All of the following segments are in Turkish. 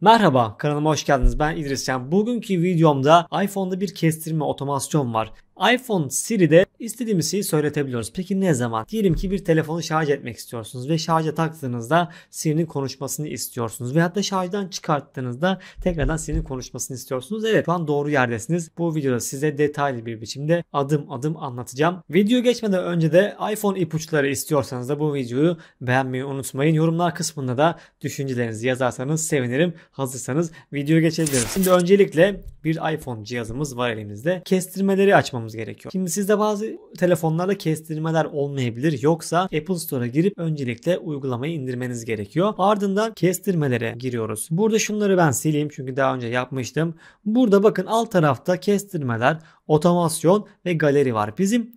Merhaba kanalıma hoş geldiniz ben İdris Can. Bugünkü videomda iPhone'da bir kestirme otomasyon var iPhone Siri'de istediğimiz şeyi söyletebiliyoruz. Peki ne zaman? Diyelim ki bir telefonu şarj etmek istiyorsunuz ve şarja taktığınızda Siri'nin konuşmasını istiyorsunuz. Ve hatta şarjdan çıkarttığınızda tekrardan Siri'nin konuşmasını istiyorsunuz. Evet şu an doğru yerdesiniz. Bu videoda size detaylı bir biçimde adım adım anlatacağım. Video geçmeden önce de iPhone ipuçları istiyorsanız da bu videoyu beğenmeyi unutmayın. Yorumlar kısmında da düşüncelerinizi yazarsanız sevinirim. Hazırsanız video geçebiliriz. Şimdi öncelikle bir iPhone cihazımız var elimizde. Kestirmeleri açmamız yapmamız gerekiyor. Şimdi sizde bazı telefonlarda kestirmeler olmayabilir. Yoksa Apple Store'a girip öncelikle uygulamayı indirmeniz gerekiyor. Ardından kestirmelere giriyoruz. Burada şunları ben sileyim çünkü daha önce yapmıştım. Burada bakın alt tarafta kestirmeler, otomasyon ve galeri var. Bizim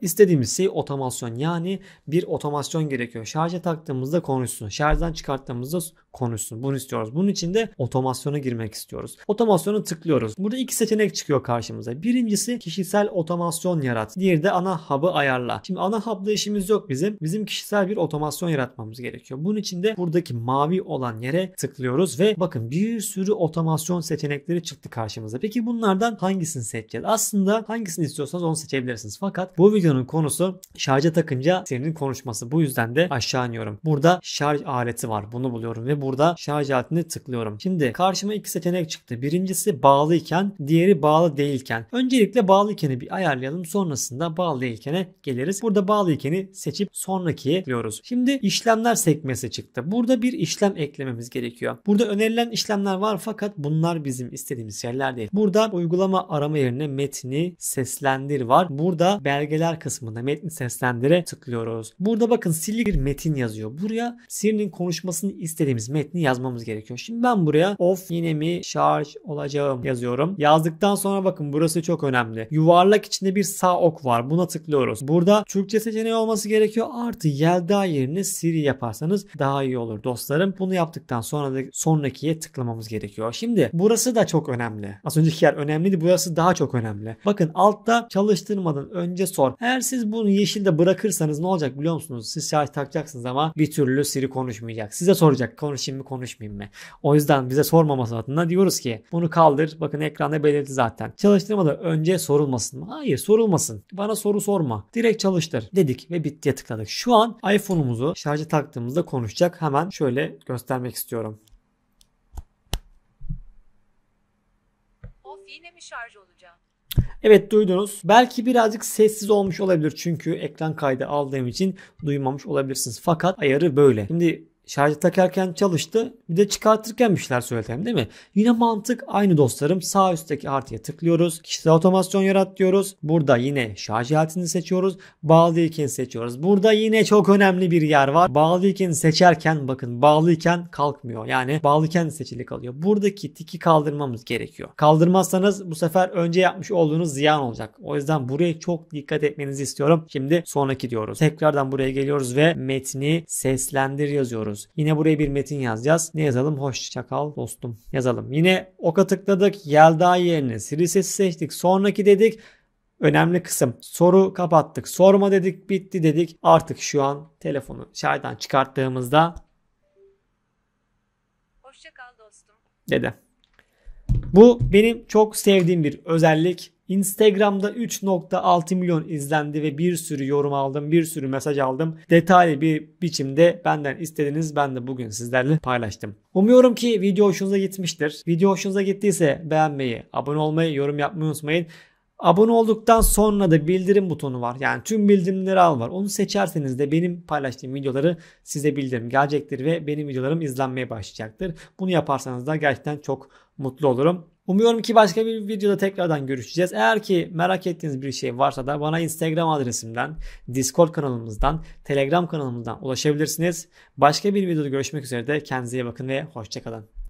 istediğimiz şey otomasyon. Yani bir otomasyon gerekiyor. Şarja taktığımızda konuşsun. Şarjdan çıkarttığımızda konuşsun. Bunu istiyoruz. Bunun için de otomasyona girmek istiyoruz. Otomasyonu tıklıyoruz. Burada iki seçenek çıkıyor karşımıza. Birincisi kişisel otomasyon yarat. Diğeri de ana hub'ı ayarla. Şimdi ana hub'da işimiz yok bizim. Bizim kişisel bir otomasyon yaratmamız gerekiyor. Bunun için de buradaki mavi olan yere tıklıyoruz ve bakın bir sürü otomasyon seçenekleri çıktı karşımıza. Peki bunlardan hangisini seçeceğiz? Aslında hangisini istiyorsanız onu seçebilirsiniz. Fakat bu videonun konusu şarja takınca serinin konuşması. Bu yüzden de aşağı iniyorum. Burada şarj aleti var. Bunu buluyorum ve burada şarj aletini tıklıyorum. Şimdi karşıma iki seçenek çıktı. Birincisi bağlıyken, diğeri bağlı değilken. Öncelikle bağlıyken'i bir ayarlayalım. Sonrasında bağlı değilken'e geliriz. Burada bağlıyken'i seçip sonrakiye tıklıyoruz. Şimdi işlemler sekmesi çıktı. Burada bir işlem eklememiz gerekiyor. Burada önerilen işlemler var fakat bunlar bizim istediğimiz yerler değil. Burada uygulama arama yerine metni seslendir var. Burada ben belgeler kısmında metni seslendire tıklıyoruz. Burada bakın Siri bir metin yazıyor. Buraya Siri'nin konuşmasını istediğimiz metni yazmamız gerekiyor. Şimdi ben buraya off yine mi şarj olacağım yazıyorum. Yazdıktan sonra bakın burası çok önemli. Yuvarlak içinde bir sağ ok var. Buna tıklıyoruz. Burada Türkçe seçeneği olması gerekiyor. Artı Yelda yerine Siri yaparsanız daha iyi olur dostlarım. Bunu yaptıktan sonra da sonrakiye tıklamamız gerekiyor. Şimdi burası da çok önemli. Az önceki yer önemliydi. Burası daha çok önemli. Bakın altta çalıştırmadan önce diye sor. Eğer siz bunu yeşilde bırakırsanız ne olacak biliyor musunuz? Siz şarj takacaksınız ama bir türlü Siri konuşmayacak. Size soracak konuşayım mı konuşmayayım mı? O yüzden bize sormaması adına diyoruz ki bunu kaldır. Bakın ekranda belirti zaten. Çalıştırmada önce sorulmasın mı? Hayır sorulmasın. Bana soru sorma. Direkt çalıştır dedik ve bitti tıkladık. Şu an iPhone'umuzu şarja taktığımızda konuşacak. Hemen şöyle göstermek istiyorum. Of yine mi şarj olacak? Evet duydunuz. Belki birazcık sessiz olmuş olabilir çünkü ekran kaydı aldığım için duymamış olabilirsiniz. Fakat ayarı böyle. Şimdi şarjı takarken çalıştı. Bir de çıkartırken bir şeyler söyletelim değil mi? Yine mantık aynı dostlarım. Sağ üstteki artıya tıklıyoruz. Kişisel otomasyon yarat diyoruz. Burada yine şarj aletini seçiyoruz. Bağlı ilkini seçiyoruz. Burada yine çok önemli bir yer var. Bağlı ilkini seçerken bakın bağlıyken kalkmıyor. Yani bağlıyken seçili kalıyor. Buradaki tiki kaldırmamız gerekiyor. Kaldırmazsanız bu sefer önce yapmış olduğunuz ziyan olacak. O yüzden buraya çok dikkat etmenizi istiyorum. Şimdi sonraki diyoruz. Tekrardan buraya geliyoruz ve metni seslendir yazıyoruz yazıyoruz. Yine buraya bir metin yazacağız. Ne yazalım? Hoşça kal dostum yazalım. Yine oka tıkladık. Yelda yerine Siri seçtik. Sonraki dedik. Önemli kısım. Soru kapattık. Sorma dedik. Bitti dedik. Artık şu an telefonu şarjdan çıkarttığımızda Hoşça kal dostum. Dedi. Bu benim çok sevdiğim bir özellik. Instagram'da 3.6 milyon izlendi ve bir sürü yorum aldım, bir sürü mesaj aldım. Detaylı bir biçimde benden istediğiniz ben de bugün sizlerle paylaştım. Umuyorum ki video hoşunuza gitmiştir. Video hoşunuza gittiyse beğenmeyi, abone olmayı, yorum yapmayı unutmayın. Abone olduktan sonra da bildirim butonu var. Yani tüm bildirimleri al var. Onu seçerseniz de benim paylaştığım videoları size bildirim gelecektir ve benim videolarım izlenmeye başlayacaktır. Bunu yaparsanız da gerçekten çok mutlu olurum. Umuyorum ki başka bir videoda tekrardan görüşeceğiz. Eğer ki merak ettiğiniz bir şey varsa da bana Instagram adresimden, Discord kanalımızdan, Telegram kanalımızdan ulaşabilirsiniz. Başka bir videoda görüşmek üzere de kendinize iyi bakın ve hoşçakalın.